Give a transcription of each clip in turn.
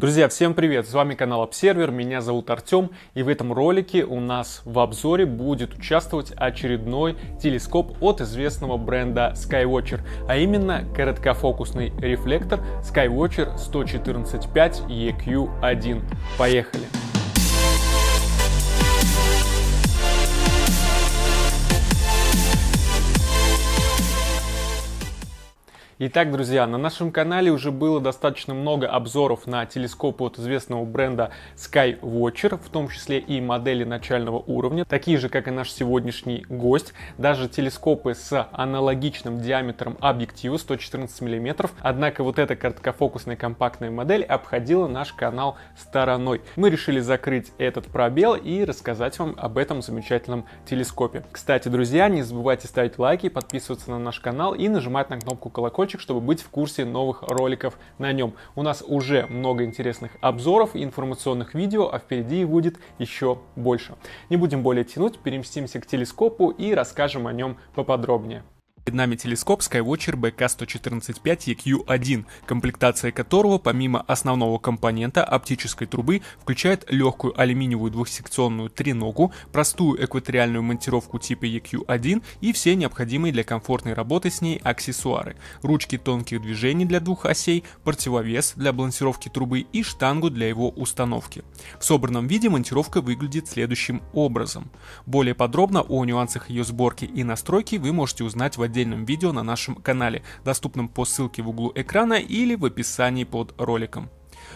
Друзья, всем привет! С вами канал Обсервер, меня зовут Артем, и в этом ролике у нас в обзоре будет участвовать очередной телескоп от известного бренда Skywatcher, а именно короткофокусный рефлектор Skywatcher 114.5 EQ1. Поехали! Итак, друзья, на нашем канале уже было достаточно много обзоров на телескопы от известного бренда Skywatcher, в том числе и модели начального уровня, такие же, как и наш сегодняшний гость, даже телескопы с аналогичным диаметром объектива 114 мм, однако вот эта короткофокусная компактная модель обходила наш канал стороной. Мы решили закрыть этот пробел и рассказать вам об этом замечательном телескопе. Кстати, друзья, не забывайте ставить лайки, подписываться на наш канал и нажимать на кнопку колокольчика, колокольчик, чтобы быть в курсе новых роликов на нем. У нас уже много интересных обзоров и информационных видео, а впереди их будет еще больше. Не будем более тянуть, переместимся к телескопу и расскажем о нем поподробнее. Перед нами телескоп Skywatcher BK114.5 EQ1, комплектация которого помимо основного компонента оптической трубы включает легкую алюминиевую двухсекционную треногу, простую экваториальную монтировку типа EQ1 и все необходимые для комфортной работы с ней аксессуары, ручки тонких движений для двух осей, противовес для балансировки трубы и штангу для его установки. В собранном виде монтировка выглядит следующим образом. Более подробно о нюансах ее сборки и настройки вы можете узнать в отдельном отдельном видео на нашем канале, доступном по ссылке в углу экрана или в описании под роликом.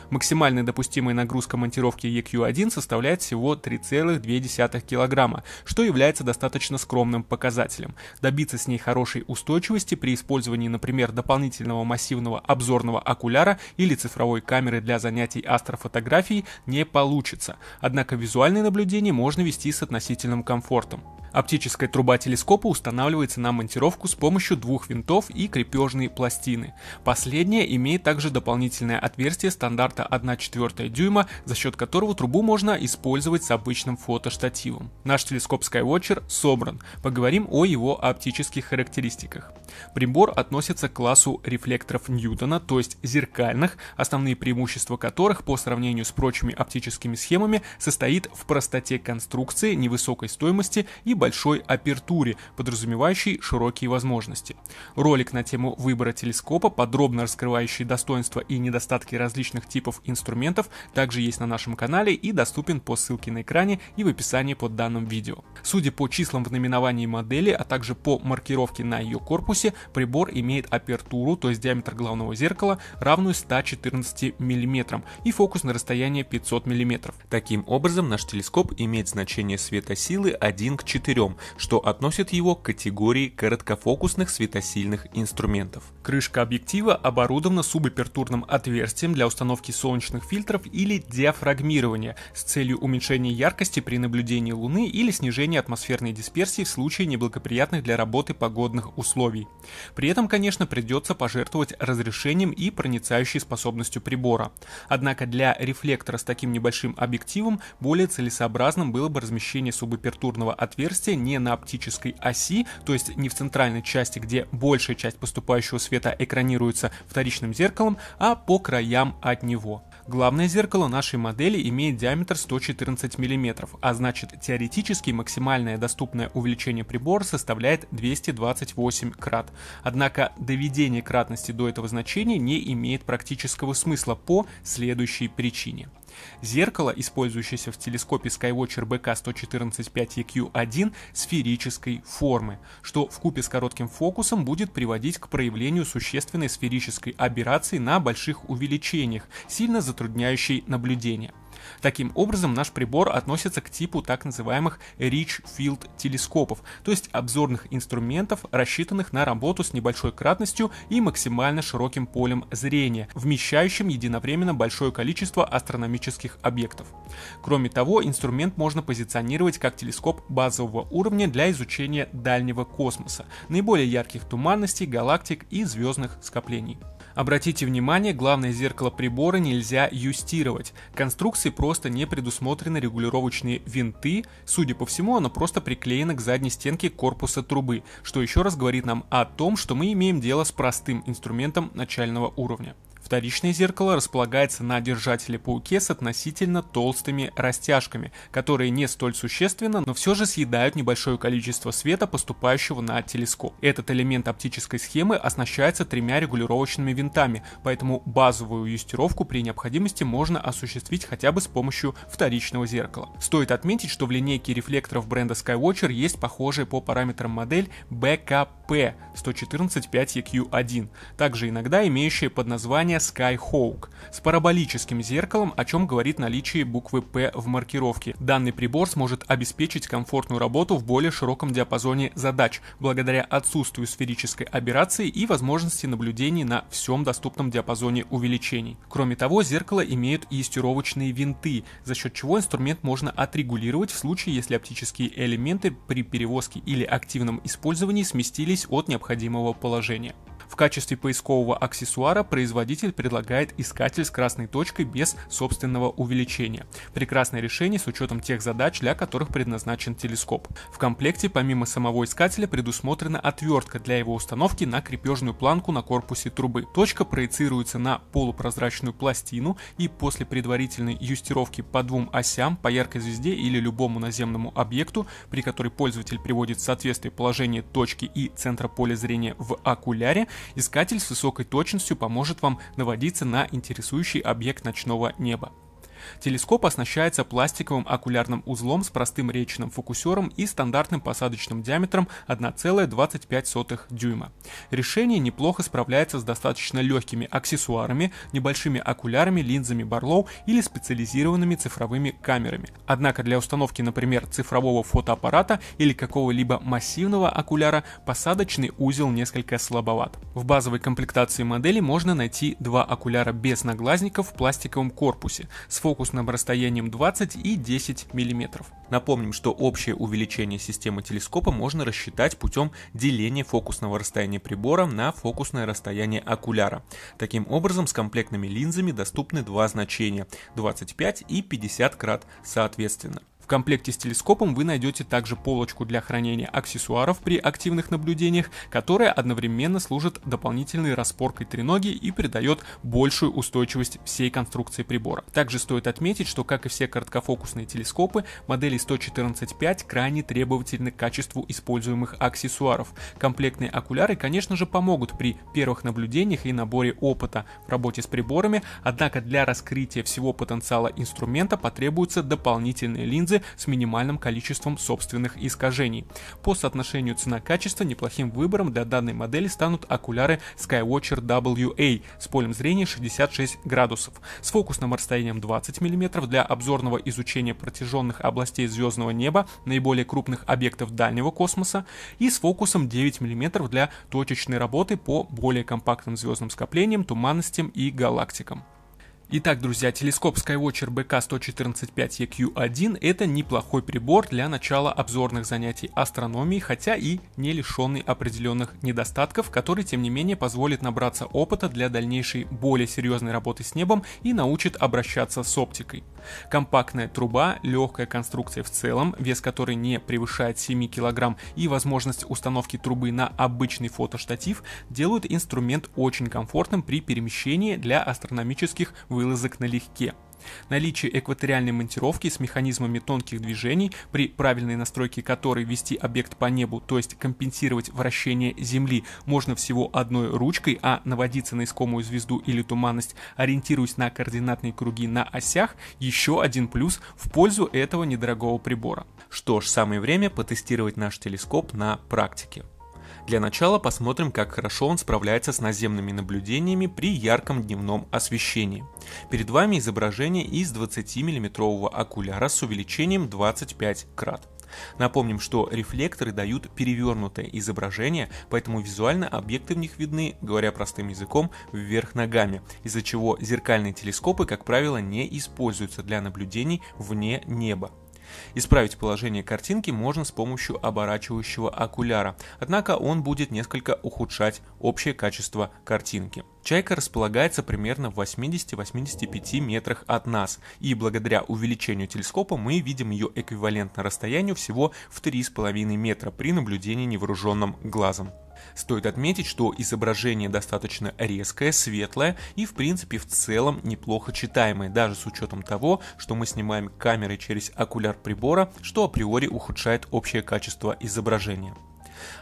Максимальная допустимая нагрузка монтировки EQ1 составляет всего 3,2 кг, что является достаточно скромным показателем. Добиться с ней хорошей устойчивости при использовании, например, дополнительного массивного обзорного окуляра или цифровой камеры для занятий астрофотографией не получится, однако визуальные наблюдения можно вести с относительным комфортом. Оптическая труба телескопа устанавливается на монтировку с помощью двух винтов и крепежной пластины. Последняя имеет также дополнительное отверстие стандарта 1,4 дюйма, за счет которого трубу можно использовать с обычным фотоштативом. Наш телескоп Skywatcher собран. Поговорим о его оптических характеристиках. Прибор относится к классу рефлекторов Ньютона, то есть зеркальных, основные преимущества которых по сравнению с прочими оптическими схемами состоит в простоте конструкции, невысокой стоимости и большой апертуре, подразумевающей широкие возможности. Ролик на тему выбора телескопа, подробно раскрывающий достоинства и недостатки различных типов инструментов, также есть на нашем канале и доступен по ссылке на экране и в описании под данным видео. Судя по числам в наименовании модели, а также по маркировке на ее корпусе, прибор имеет апертуру, то есть диаметр главного зеркала, равную 114 мм и фокус на расстояние 500 мм. Таким образом, наш телескоп имеет значение светосилы 1 к 4 штырем, что относит его к категории короткофокусных светосильных инструментов. Крышка объектива оборудована субапертурным отверстием для установки солнечных фильтров или диафрагмирования с целью уменьшения яркости при наблюдении Луны или снижения атмосферной дисперсии в случае неблагоприятных для работы погодных условий. При этом, конечно, придется пожертвовать разрешением и проницающей способностью прибора. Однако для рефлектора с таким небольшим объективом более целесообразным было бы размещение субапертурного отверстия отверстие не на оптической оси, то есть не в центральной части, где большая часть поступающего света экранируется вторичным зеркалом, а по краям от него. Главное зеркало нашей модели имеет диаметр 114 мм, а значит теоретически максимальное доступное увеличение прибора составляет 228 крат. Однако доведение кратности до этого значения не имеет практического смысла по следующей причине. Зеркало, использующееся в телескопе Skywatcher bk 114 eq 1 сферической формы, что в купе с коротким фокусом будет приводить к проявлению существенной сферической аберрации на больших увеличениях, сильно затрудняющей наблюдение. Таким образом, наш прибор относится к типу так называемых Rich Field телескопов, то есть обзорных инструментов, рассчитанных на работу с небольшой кратностью и максимально широким полем зрения, вмещающим единовременно большое количество астрономических объектов. Кроме того, инструмент можно позиционировать как телескоп базового уровня для изучения дальнего космоса, наиболее ярких туманностей, галактик и звездных скоплений. Обратите внимание, главное зеркало прибора нельзя юстировать. Конструкции просто не предусмотрены регулировочные винты. Судя по всему, оно просто приклеено к задней стенке корпуса трубы, что еще раз говорит нам о том, что мы имеем дело с простым инструментом начального уровня вторичное зеркало располагается на держателе-пауке с относительно толстыми растяжками, которые не столь существенно, но все же съедают небольшое количество света, поступающего на телескоп. Этот элемент оптической схемы оснащается тремя регулировочными винтами, поэтому базовую юстировку при необходимости можно осуществить хотя бы с помощью вторичного зеркала. Стоит отметить, что в линейке рефлекторов бренда Skywatcher есть похожая по параметрам модель BKP 1145EQ1, также иногда имеющая под названием. Skyhawk с параболическим зеркалом, о чем говорит наличие буквы P в маркировке. Данный прибор сможет обеспечить комфортную работу в более широком диапазоне задач, благодаря отсутствию сферической аберрации и возможности наблюдений на всем доступном диапазоне увеличений. Кроме того, зеркало имеют и стировочные винты, за счет чего инструмент можно отрегулировать в случае, если оптические элементы при перевозке или активном использовании сместились от необходимого положения. В качестве поискового аксессуара производитель предлагает искатель с красной точкой без собственного увеличения. Прекрасное решение с учетом тех задач, для которых предназначен телескоп. В комплекте помимо самого искателя предусмотрена отвертка для его установки на крепежную планку на корпусе трубы. Точка проецируется на полупрозрачную пластину и после предварительной юстировки по двум осям, по яркой звезде или любому наземному объекту, при которой пользователь приводит в соответствие положение точки и центра поля зрения в окуляре, Искатель с высокой точностью поможет вам наводиться на интересующий объект ночного неба. Телескоп оснащается пластиковым окулярным узлом с простым речным фокусером и стандартным посадочным диаметром 1,25 дюйма. Решение неплохо справляется с достаточно легкими аксессуарами, небольшими окулярами, линзами Барлоу или специализированными цифровыми камерами. Однако для установки, например, цифрового фотоаппарата или какого-либо массивного окуляра посадочный узел несколько слабоват. В базовой комплектации модели можно найти два окуляра без наглазников в пластиковом корпусе с фокусом фокусным расстоянием 20 и 10 мм. Напомним, что общее увеличение системы телескопа можно рассчитать путем деления фокусного расстояния прибора на фокусное расстояние окуляра. Таким образом, с комплектными линзами доступны два значения – 25 и 50 крат соответственно. В комплекте с телескопом вы найдете также полочку для хранения аксессуаров при активных наблюдениях, которая одновременно служит дополнительной распоркой треноги и придает большую устойчивость всей конструкции прибора. Также стоит отметить, что как и все короткофокусные телескопы, модели 114.5 крайне требовательны к качеству используемых аксессуаров. Комплектные окуляры, конечно же, помогут при первых наблюдениях и наборе опыта в работе с приборами, однако для раскрытия всего потенциала инструмента потребуются дополнительные линзы гильзы с минимальным количеством собственных искажений. По соотношению цена-качество неплохим выбором для данной модели станут окуляры Skywatcher WA с полем зрения 66 градусов, с фокусным расстоянием 20 мм для обзорного изучения протяженных областей звездного неба, наиболее крупных объектов дальнего космоса и с фокусом 9 мм для точечной работы по более компактным звездным скоплениям, туманностям и галактикам. Итак, друзья, телескоп SkyWatcher BK1145EQ1 это неплохой прибор для начала обзорных занятий астрономии, хотя и не лишенный определенных недостатков, который тем не менее позволит набраться опыта для дальнейшей более серьезной работы с небом и научит обращаться с оптикой. Компактная труба, легкая конструкция в целом, вес которой не превышает 7 кг и возможность установки трубы на обычный фотоштатив делают инструмент очень комфортным при перемещении для астрономических вылазок налегке. Наличие экваториальной монтировки с механизмами тонких движений, при правильной настройке которой вести объект по небу, то есть компенсировать вращение Земли, можно всего одной ручкой, а наводиться на искомую звезду или туманность, ориентируясь на координатные круги на осях, еще один плюс в пользу этого недорогого прибора. Что ж, самое время потестировать наш телескоп на практике. Для начала посмотрим, как хорошо он справляется с наземными наблюдениями при ярком дневном освещении. Перед вами изображение из 20 миллиметрового окуляра с увеличением 25 крат. Напомним, что рефлекторы дают перевернутое изображение, поэтому визуально объекты в них видны, говоря простым языком, вверх ногами, из-за чего зеркальные телескопы, как правило, не используются для наблюдений вне неба. Исправить положение картинки можно с помощью оборачивающего окуляра, однако он будет несколько ухудшать общее качество картинки. Чайка располагается примерно в 80-85 метрах от нас, и благодаря увеличению телескопа мы видим ее эквивалентно расстоянию всего в 3,5 метра при наблюдении невооруженным глазом. Стоит отметить, что изображение достаточно резкое, светлое и в принципе в целом неплохо читаемое, даже с учетом того, что мы снимаем камерой через окуляр прибора, что априори ухудшает общее качество изображения.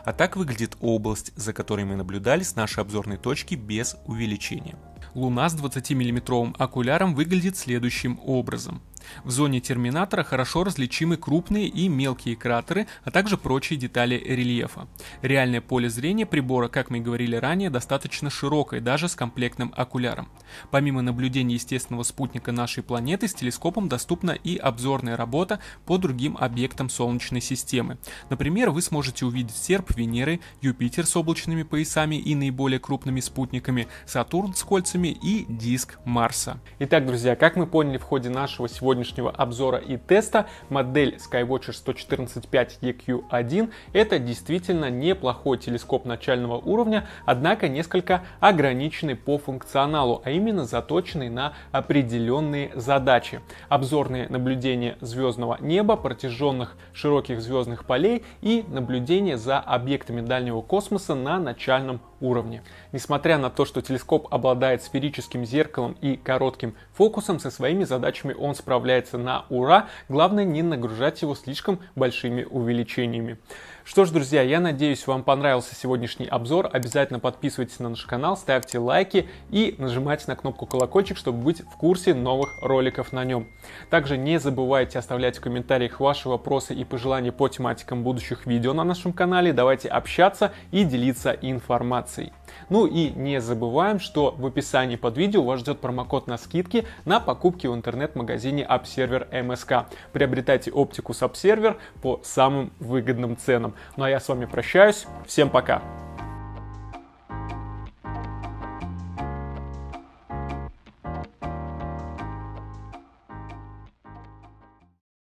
А так выглядит область, за которой мы наблюдали с нашей обзорной точки без увеличения. Луна с 20 миллиметровым окуляром выглядит следующим образом. В зоне терминатора хорошо различимы крупные и мелкие кратеры, а также прочие детали рельефа. Реальное поле зрения прибора, как мы и говорили ранее, достаточно широкое, даже с комплектным окуляром. Помимо наблюдения естественного спутника нашей планеты, с телескопом доступна и обзорная работа по другим объектам Солнечной системы. Например, вы сможете увидеть серп Венеры, Юпитер с облачными поясами и наиболее крупными спутниками, Сатурн с кольцами и диск Марса. Итак, друзья, как мы поняли в ходе нашего сегодняшнего сегодняшнего обзора и теста, модель Skywatcher 114.5 EQ1 это действительно неплохой телескоп начального уровня, однако несколько ограниченный по функционалу, а именно заточенный на определенные задачи. Обзорные наблюдения звездного неба, протяженных широких звездных полей и наблюдение за объектами дальнего космоса на начальном уровне. Несмотря на то, что телескоп обладает сферическим зеркалом и коротким фокусом, со своими задачами он справляется на ура, главное не нагружать его слишком большими увеличениями. Что ж, друзья, я надеюсь, вам понравился сегодняшний обзор. Обязательно подписывайтесь на наш канал, ставьте лайки и нажимайте на кнопку колокольчик, чтобы быть в курсе новых роликов на нем. Также не забывайте оставлять в комментариях ваши вопросы и пожелания по тематикам будущих видео на нашем канале. Давайте общаться и делиться информацией рекомендаций. Ну и не забываем, что в описании под видео вас ждет промокод на скидки на покупки в интернет-магазине AppServer MSK. Приобретайте оптику с AppServer по самым выгодным ценам. Ну а я с вами прощаюсь. Всем пока!